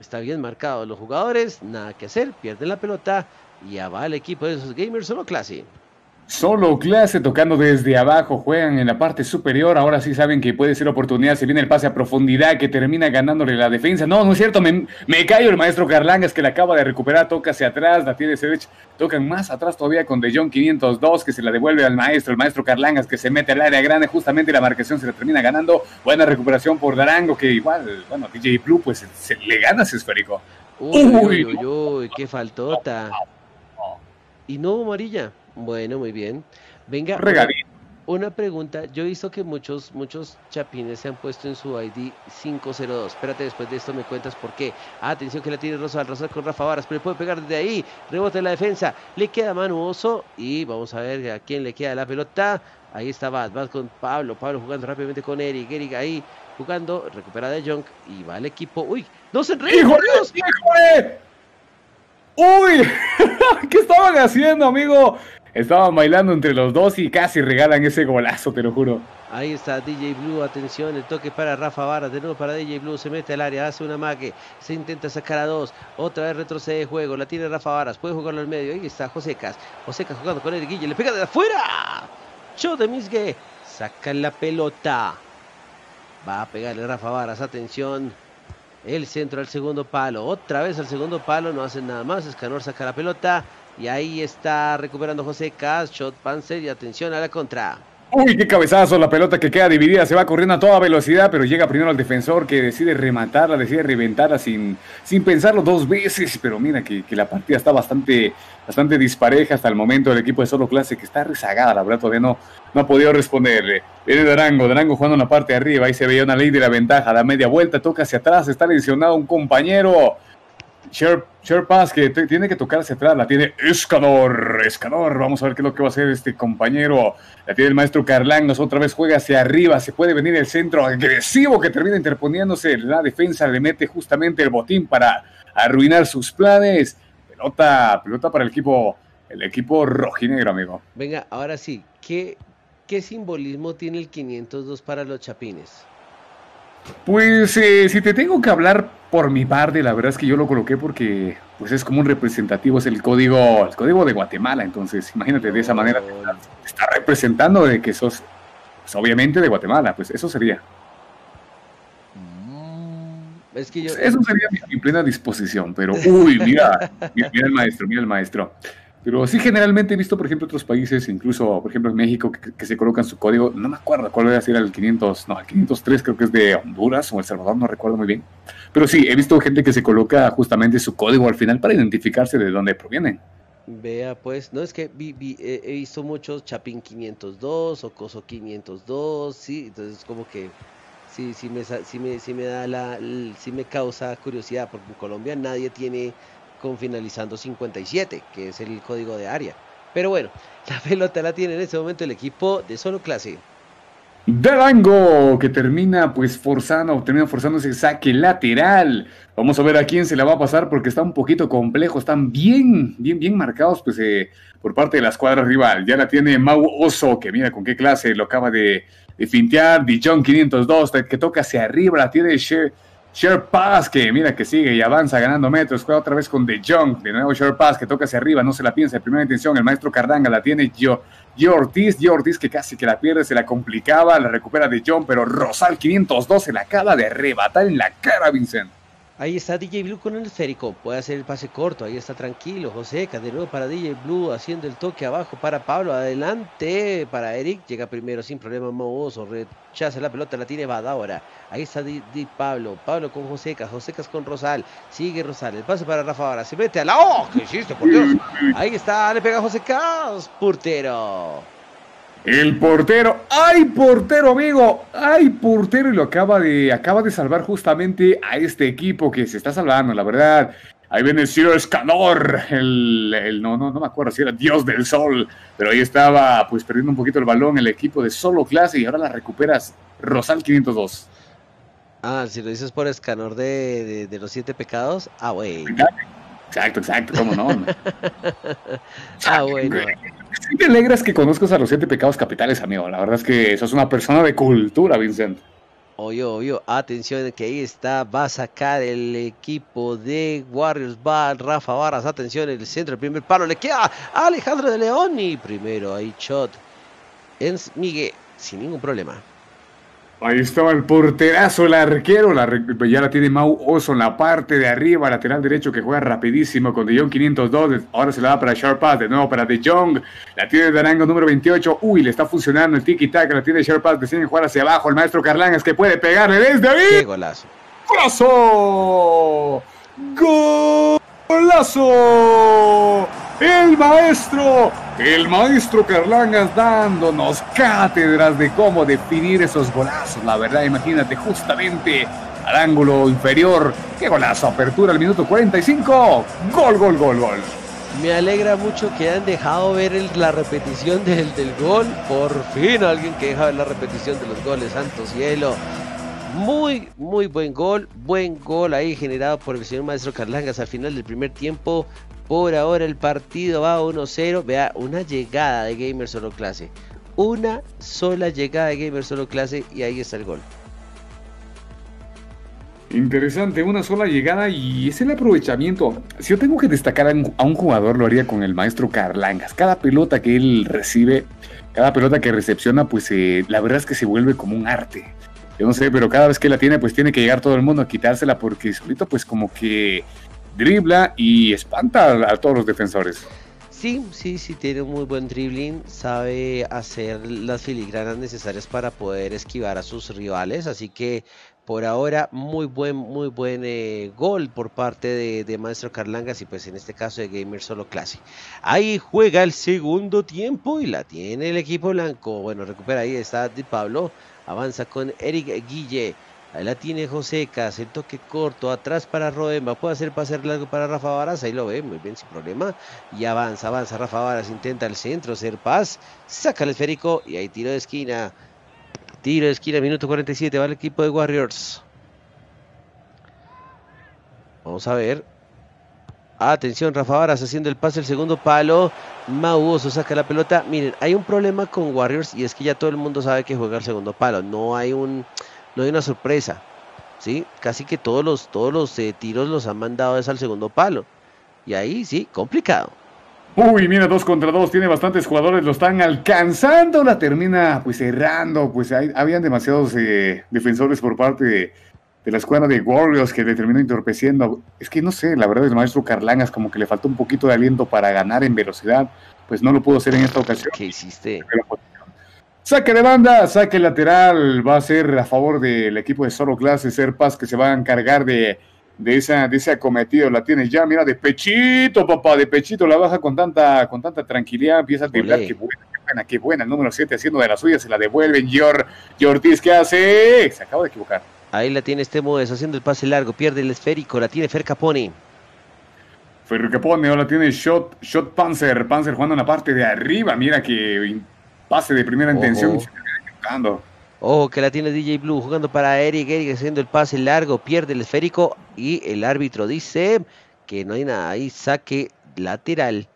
Está bien marcado los jugadores, nada que hacer, pierden la pelota y ya va el equipo de esos gamers solo clase. Solo clase tocando desde abajo, juegan en la parte superior, ahora sí saben que puede ser oportunidad, se viene el pase a profundidad que termina ganándole la defensa. No, no es cierto, me, me callo el maestro Carlangas que la acaba de recuperar, toca hacia atrás, la tiene Sevich, tocan más atrás todavía con De Jong 502 que se la devuelve al maestro, el maestro Carlangas que se mete al área grande, justamente la marcación se la termina ganando. Buena recuperación por Darango que igual, bueno, DJ Blue pues le gana ese esférico. Uy, uy, qué faltota. Y no amarilla. Bueno, muy bien. Venga, una, pregunta. Yo he visto que muchos, muchos chapines se han puesto en su ID 502. Espérate, después de esto me cuentas por qué. Ah, atención que la tiene Rosa al Rosa con Rafa Varas, pero puede pegar desde ahí. Rebote la defensa. Le queda Manu Oso y vamos a ver a quién le queda la pelota. Ahí está Bad, con Pablo, Pablo jugando rápidamente con Eric, Eric ahí jugando, recupera de Jong y va al equipo. ¡Uy! ¡No se ríe! ¡Hijo Dios! ¡Uy! <laughs> ¿Qué estaban haciendo, amigo? Estaban bailando entre los dos y casi regalan ese golazo, te lo juro. Ahí está DJ Blue, atención, el toque para Rafa Varas, de nuevo para DJ Blue, se mete al área, hace una maque, se intenta sacar a dos, otra vez retrocede juego, la tiene Rafa Varas, puede jugarlo al medio, ahí está José Cas, José Cas jugando con el Guille, le pega de afuera, Cho de Misgue, saca la pelota, va a pegarle Rafa Varas, atención, el centro al segundo palo, otra vez al segundo palo, no hacen nada más, Escanor saca la pelota, y ahí está recuperando José Cas, shot Panzer y atención a la contra. Uy, qué cabezazo, la pelota que queda dividida, se va corriendo a toda velocidad, pero llega primero al defensor que decide rematarla, decide reventarla sin, sin pensarlo dos veces, pero mira que, la partida está bastante, bastante dispareja hasta el momento, el equipo de Solo Clase que está rezagada, la verdad todavía no, no ha podido responderle. Viene Darango, Darango jugando en la parte de arriba, ahí se veía una ley de la ventaja, da media vuelta, toca hacia atrás, está lesionado un compañero, Sherpas que tiene que tocar hacia atrás, la tiene Escador, Escador, vamos a ver qué es lo que va a hacer este compañero, la tiene el maestro Carlangos, otra vez juega hacia arriba, se puede venir el centro agresivo que termina interponiéndose, la defensa le mete justamente el botín para arruinar sus planes, pelota, pelota para el equipo, el equipo rojinegro, amigo. Venga, ahora sí, ¿qué, qué simbolismo tiene el 502 para los chapines? Pues eh, si te tengo que hablar por mi parte, la verdad es que yo lo coloqué porque pues es como un representativo, es el código, el código de Guatemala, entonces imagínate de esa oh. manera te está, representando de que sos pues, obviamente de Guatemala, pues eso sería. Mm, pues, eso sería mi, mi, plena disposición, pero uy, mira, mira el maestro, mira el maestro. Pero sí, generalmente he visto, por ejemplo, otros países, incluso, por ejemplo, en México, que, se colocan su código, no me acuerdo cuál era, si era el 500, no, el 503 creo que es de Honduras o El Salvador, no recuerdo muy bien. Pero sí, he visto gente que se coloca justamente su código al final para identificarse de dónde provienen. Vea, pues, no es que vi, he visto muchos Chapin 502 o Coso 502, sí, entonces como que sí, sí me, sí me, sí me da la, sí me causa curiosidad, porque en Colombia nadie tiene finalizando 57, que es el código de área. Pero bueno, <laughs> la pelota la tiene en este momento el equipo de solo clase. De rango que termina pues forzando, termina forzando ese saque lateral. Vamos a ver a quién se la va a pasar porque está un poquito complejo, están bien, bien, bien marcados pues eh, por parte de la escuadra rival. Ya la tiene Mau Oso, que mira con qué clase lo acaba de, de fintear. Dijon 502, que toca hacia arriba, la tiene She Sher que mira que sigue y avanza ganando metros, juega otra vez con De Jong, de nuevo Sher Pass, que toca hacia arriba, no se la piensa, de primera intención, el maestro Cardanga la tiene yo. Gio Ortiz, que casi que la pierde, se la complicaba, la recupera De Jong, pero Rosal 502 se la acaba de arrebatar en la cara, Vincent. Ahí está DJ Blue con el esférico. Puede hacer el pase corto. Ahí está tranquilo. José de nuevo para DJ Blue. Haciendo el toque abajo para Pablo. Adelante para Eric. Llega primero sin problema. Mozo rechaza la pelota. La tiene ahora, Ahí está Pablo. Pablo con Joseca, Josecas con Rosal. Sigue Rosal. El pase para Rafa ahora. Se mete a la. ¡Oh! ¿Qué hiciste, por Dios? Ahí está. Le pega Cas Portero. El portero, ay portero amigo, ay portero y lo acaba de, acaba de salvar justamente a este equipo que se está salvando, la verdad. Ahí viene el Ciro Escanor, el, no, no, no me acuerdo si era Dios del Sol, pero ahí estaba pues perdiendo un poquito el balón el equipo de solo clase y ahora la recuperas Rosal 502. Ah, si lo dices por Escanor de, los siete pecados, ah, güey. Exacto, exacto, cómo no. <laughs> ah, bueno. Sí, me alegras que conozcas a los siete pecados capitales, amigo. La verdad es que sos una persona de cultura, Vincent. Oye, oye, Atención, que ahí está. Va a sacar el equipo de Warriors. Va Rafa Varas. Atención, el centro, el primer paro, Le queda a Alejandro de León. Y primero ahí shot. En Miguel, sin ningún problema. Ahí estaba el porterazo, el arquero. ya la tiene Mau Oso en la parte de arriba, lateral derecho que juega rapidísimo con De Jong 502. Ahora se la da para Sharpaz de nuevo para De Jong. La tiene Darango número 28. Uy, le está funcionando el tiki tac. La tiene Sharp Pass, jugar hacia abajo. El maestro es que puede pegarle desde ahí. ¡Qué golazo! ¡Golazo! ¡Golazo! El maestro el maestro Carlangas dándonos cátedras de cómo definir esos golazos. La verdad, imagínate, justamente al ángulo inferior. ¡Qué golazo! Apertura al minuto 45. Gol, gol, gol, gol. Me alegra mucho que han dejado ver la repetición del, del gol. Por fin alguien que deja ver la repetición de los goles, santo cielo. Muy, muy buen gol. Buen gol ahí generado por el señor Maestro Carlangas al final del primer tiempo. Por ahora el partido va 1-0. Vea, una llegada de Gamer Solo Clase. Una sola llegada de Gamer Solo Clase y ahí está el gol. Interesante, una sola llegada y es el aprovechamiento. Si yo tengo que destacar a un jugador, lo haría con el maestro Carlangas. Cada pelota que él recibe, cada pelota que recepciona, pues eh, la verdad es que se vuelve como un arte. Yo no sé, pero cada vez que la tiene, pues tiene que llegar todo el mundo a quitársela porque solito, pues como que dribla y espanta a, todos los defensores. Sí, sí, sí, tiene un muy buen dribbling, sabe hacer las filigranas necesarias para poder esquivar a sus rivales, así que por ahora muy buen, muy buen eh, gol por parte de, Maestro Carlangas y pues en este caso de Gamer Solo Classic. Ahí juega el segundo tiempo y la tiene el equipo blanco. Bueno, recupera ahí, está Di Pablo, avanza con Eric Guille. Ahí la tiene Joseca, el toque corto, atrás para Roema, puede hacer pase largo para Rafa Varas, ahí lo ve, muy bien, sin problema. Y avanza, avanza Rafa Varas, intenta el centro, hacer pas saca el esférico y ahí tiro de esquina. Tiro de esquina, minuto 47, va el equipo de Warriors. Vamos a ver. Atención, Rafa Varas haciendo el pase, el segundo palo. Mauoso saca la pelota. Miren, hay un problema con Warriors y es que ya todo el mundo sabe que juega el segundo palo. No hay un no hay una sorpresa. ¿sí? Casi que todos los, todos los eh, tiros los han mandado es al segundo palo. Y ahí sí, complicado. Uy, mira, dos contra dos, tiene bastantes jugadores, lo están alcanzando, la termina pues errando, pues habían demasiados eh, defensores por parte de, la escuadra de Warriors que le terminó entorpeciendo. Es que no sé, la verdad el maestro Carlangas como que le faltó un poquito de aliento para ganar en velocidad, pues no lo pudo hacer en esta ocasión. ¿Qué hiciste? Pues, Saque de banda, saque lateral, va a ser a favor del equipo de Solo Clase, Ser Paz, que se va a encargar de, esa, ese acometido. La tiene ya, mira, de pechito, papá, de pechito, la baja con tanta, con tanta tranquilidad, empieza a temblar, qué buena, qué buena, El número 7 haciendo de la suya, se la devuelven. George, Ortiz, ¿qué hace? Se acaba de equivocar. Ahí la tiene este es haciendo el pase largo, pierde el esférico, la tiene Fer Capone. Fer Capone, ahora tiene Shot, Shot Panzer, Panzer jugando en la parte de arriba, mira que pase de primera intención oh. Ojo que la tiene DJ Blue jugando para Eric, Eric haciendo el pase largo, pierde el esférico y el árbitro dice que no hay nada ahí, saque lateral.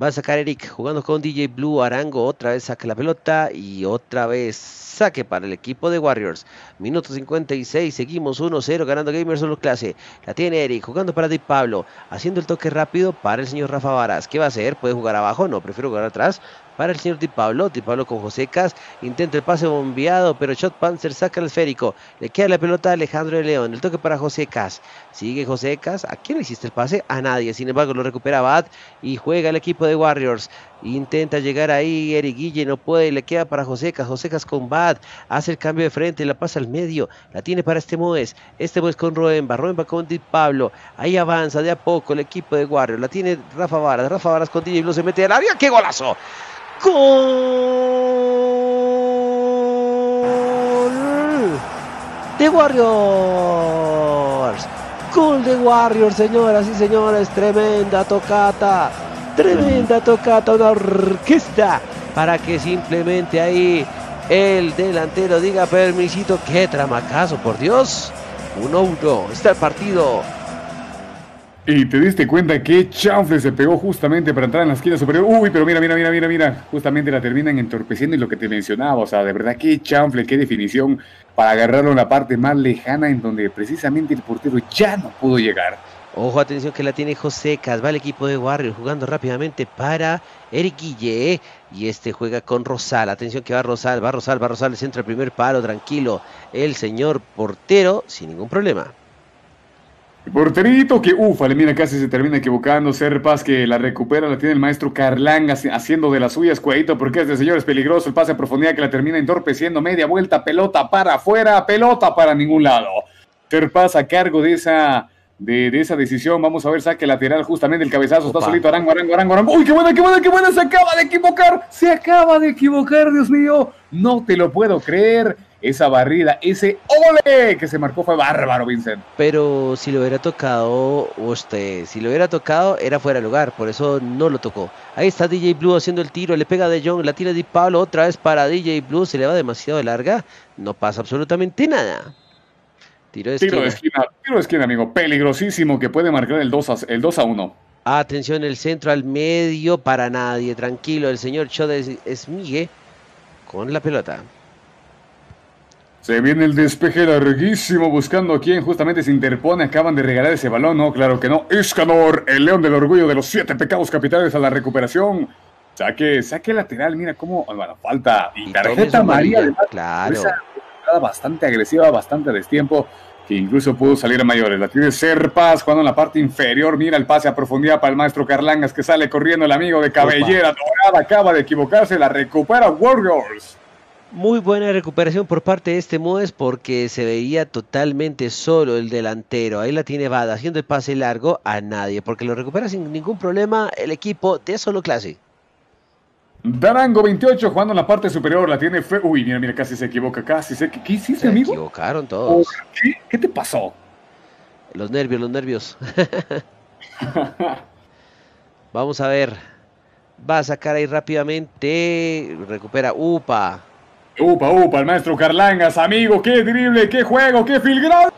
Va a sacar Eric jugando con DJ Blue Arango. Otra vez saca la pelota y otra vez saque para el equipo de Warriors. Minuto 56, seguimos 1-0 ganando Gamers los clases... La tiene Eric jugando para Di Pablo. Haciendo el toque rápido para el señor Rafa Varas. ¿Qué va a hacer? ¿Puede jugar abajo? No, prefiero jugar atrás para el señor Di Pablo. Di Pablo con José Cas. Intenta el pase bombeado, pero Shot Panzer saca el esférico. Le queda la pelota a Alejandro de León. El toque para José Cas. Sigue José Cas. ¿A quién le hiciste el pase? A nadie. Sin embargo, lo recupera Bat y juega el equipo de Warriors. Intenta llegar ahí Eric Guille, no puede, le queda para Josecas, Josecas con Bad, hace el cambio de frente, la pasa al medio, la tiene para este Moes, este Moes con Roemba, Roemba con Di Pablo, ahí avanza de a poco el equipo de Warriors, la tiene Rafa Varas, Rafa Varas con Di Blue se mete al área, ¡qué golazo! Gol de Warriors. Gol de Warriors, señoras y señores. Tremenda tocata. Tremenda tocata. Una orquesta para que simplemente ahí el delantero diga permisito. Qué tramacazo, por Dios. 1-1. Está el partido. Y te diste cuenta que chanfle se pegó justamente para entrar en la esquina superior. Uy, pero mira, mira, mira, mira, mira. Justamente la terminan entorpeciendo y lo que te mencionaba. O sea, de verdad, qué chanfle, qué definición para agarrarlo en la parte más lejana en donde precisamente el portero ya no pudo llegar. Ojo, atención que la tiene José Casval, el equipo de Warrior, jugando rápidamente para Eric Guille. Y este juega con Rosal. Atención que va Rosal, va Rosal, va Rosal, centra el primer palo, tranquilo. El señor portero, sin ningún problema. Porterito que ufa, le mira casi se termina equivocando. Serpas que la recupera, la tiene el maestro Carlán haciendo de las suyas, cuadito, porque este señor es peligroso. El pase a profundidad que la termina entorpeciendo. Media vuelta, pelota para afuera, pelota para ningún lado. Serpas a cargo de esa, de, esa decisión. Vamos a ver, saque lateral justamente el cabezazo. Está solito Arango, Arango, Arango, Arango. ¡Uy, qué buena, qué buena, qué buena! Se acaba de equivocar, se acaba de equivocar, Dios mío. No te lo puedo creer esa barrida, ese ole que se marcó fue bárbaro, Vincent. Pero si lo hubiera tocado usted, si lo hubiera tocado, era fuera de lugar, por eso no lo tocó. Ahí está DJ Blue haciendo el tiro, le pega de Jong, la tira de Pablo otra vez para DJ Blue, se le va demasiado de larga, no pasa absolutamente nada. Tiro de, esquina. Tiro de esquina, amigo, peligrosísimo que puede marcar el 2 a, el 2 a 1. Atención, el centro al medio para nadie, tranquilo, el señor Chodes Esmigue con la pelota. Se viene el despeje larguísimo buscando a justamente se interpone. Acaban de regalar ese balón. No, claro que no. Escanor, el león del orgullo de los siete pecados capitales a la recuperación. Saque, saque lateral. Mira cómo. Bueno, falta. Y tarjeta María. claro. Esa bastante agresiva, bastante destiempo. Que incluso pudo salir a mayores. La tiene Serpas jugando en la parte inferior. Mira el pase a profundidad para el maestro Carlangas que sale corriendo el amigo de cabellera dorada. Acaba de equivocarse. La recupera Warriors. Muy buena recuperación por parte de este Modes porque se veía totalmente solo el delantero. Ahí la tiene Bada haciendo el pase largo a nadie porque lo recupera sin ningún problema el equipo de Solo Clase. Darango 28 jugando en la parte superior, la tiene fe... Uy, mira, mira, casi se equivoca, casi se... ¿Qué hiciste, amigo? Se equivocaron todos. ¿Qué te pasó? Los nervios, los nervios. <laughs> Vamos a ver. Va a sacar ahí rápidamente. Recupera Upa. Upa, upa, el maestro Carlangas, amigo, qué drible, qué juego, qué filgrado.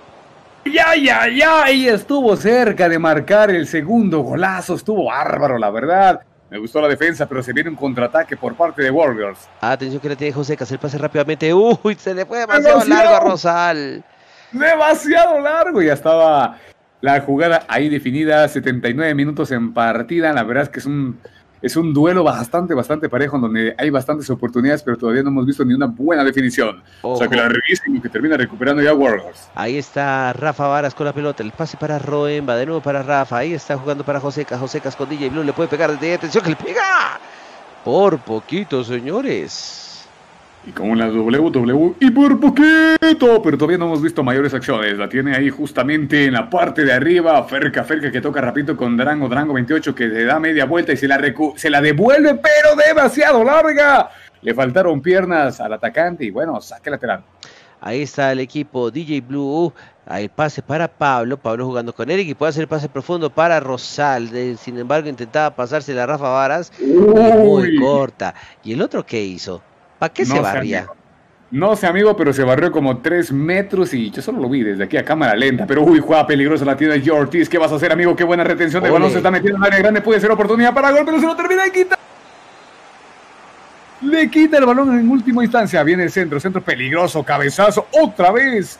Ya, ya, ya, y estuvo cerca de marcar el segundo golazo, estuvo bárbaro, la verdad. Me gustó la defensa, pero se viene un contraataque por parte de Warriors. Atención que le tiene José que hacer pase rápidamente. Uy, se le fue demasiado largo a Rosal. Demasiado largo, ya estaba la jugada ahí definida, 79 minutos en partida. La verdad es que es un es un duelo bastante, bastante parejo, donde hay bastantes oportunidades, pero todavía no hemos visto ni una buena definición. O sea, que la revisen y que termina recuperando ya Warriors. Ahí está Rafa Varas con la pelota, el pase para Roemba, de nuevo para Rafa, ahí está jugando para Joseca, Joseca con y Blue, le puede pegar desde atención que le pega. Por poquito, señores. Y como la WW y e por poquito, pero todavía no hemos visto mayores acciones. La tiene ahí justamente en la parte de arriba, Ferca Ferca que toca rapidito con Drango, Drango 28 que le da media vuelta y se la, se la devuelve, pero demasiado larga. Le faltaron piernas al atacante y bueno, saque lateral. Ahí está el equipo DJ Blue. hay pase para Pablo. Pablo jugando con Eric y puede hacer pase profundo para Rosal. Sin embargo, intentaba pasarse la Rafa Varas. Muy corta. ¿Y el otro qué hizo? ¿Para qué se barría? No sé, amigo, pero se barrió como tres metros y yo solo lo vi desde aquí a cámara lenta. Pero uy, juega peligrosa la tienda de Ortiz. ¿Qué vas a hacer, amigo? Qué buena retención de balón se está metiendo en área grande. Puede ser oportunidad para gol, pero se lo termina y quita. Le quita el balón en última instancia. Viene el centro, centro peligroso, cabezazo, otra vez.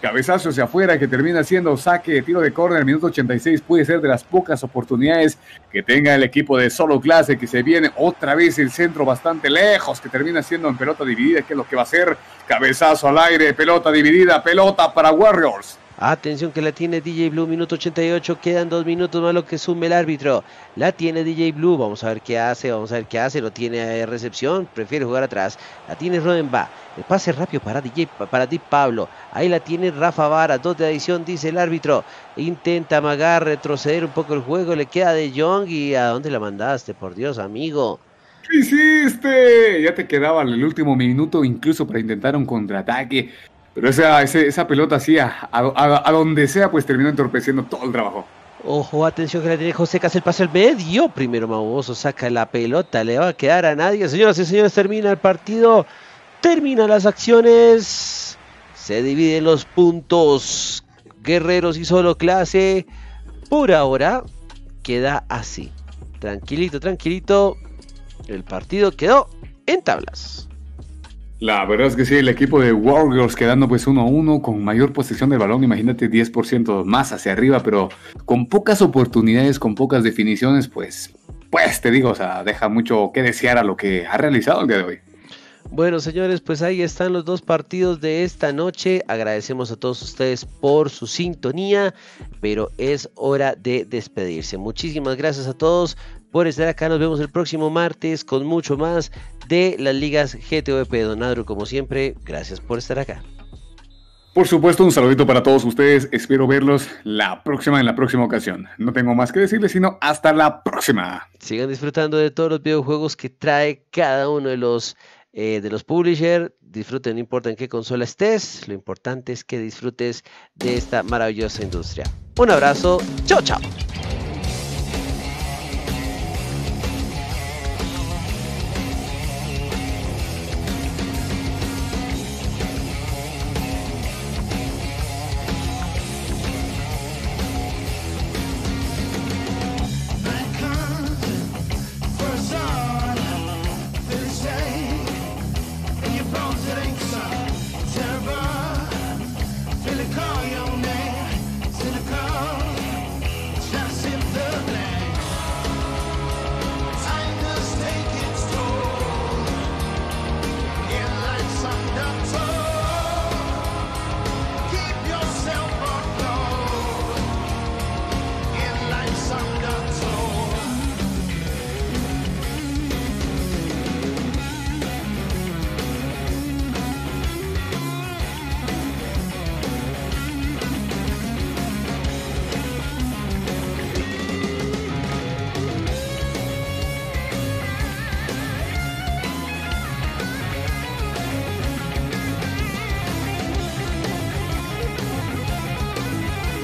Cabezazo hacia afuera que termina siendo saque de tiro de córner, minuto 86. Puede ser de las pocas oportunidades que tenga el equipo de solo clase, que se viene otra vez el centro bastante lejos, que termina siendo en pelota dividida, que es lo que va a hacer. Cabezazo al aire, pelota dividida, pelota para Warriors. Atención que la tiene DJ Blue, minuto 88, quedan dos minutos más lo que sume el árbitro. La tiene DJ Blue, vamos a ver qué hace, vamos a ver qué hace, Lo tiene recepción, prefiere jugar atrás. La tiene Rodenba, el pase rápido para DJ, para Di Pablo. Ahí la tiene Rafa Vara, dos de adición, dice el árbitro. Intenta amagar, retroceder un poco el juego, le queda de Young y ¿a dónde la mandaste? Por Dios, amigo. ¿Qué hiciste? Ya te quedaba el último minuto incluso para intentar un contraataque. Pero esa, esa pelota así, a, donde sea, pues terminó entorpeciendo todo el trabajo. Ojo, atención que la tiene José el pase el medio. Primero Mauboso saca la pelota, le va a quedar a nadie. Señoras y señores, termina el partido, termina las acciones. Se dividen los puntos. Guerreros y solo clase. Por ahora queda así. Tranquilito, tranquilito. El partido quedó en tablas. La verdad es que sí, el equipo de Warriors quedando pues 1-1 con mayor posesión del balón, imagínate 10% más hacia arriba, pero con pocas oportunidades, con pocas definiciones, pues, pues te digo, o sea, deja mucho que desear a lo que ha realizado el día de hoy. Bueno, señores, pues ahí están los dos partidos de esta noche. Agradecemos a todos ustedes por su sintonía, pero es hora de despedirse. Muchísimas gracias a todos por estar acá. Nos vemos el próximo martes con mucho más de las ligas GTOP. Donadro, como siempre, gracias por estar acá. Por supuesto, un saludito para todos ustedes. Espero verlos la próxima en la próxima ocasión. No tengo más que decirles, sino hasta la próxima. Sigan disfrutando de todos los videojuegos que trae cada uno de los eh, de los publishers. Disfruten, no importa en qué consola estés. Lo importante es que disfrutes de esta maravillosa industria. Un abrazo. Chao, chao.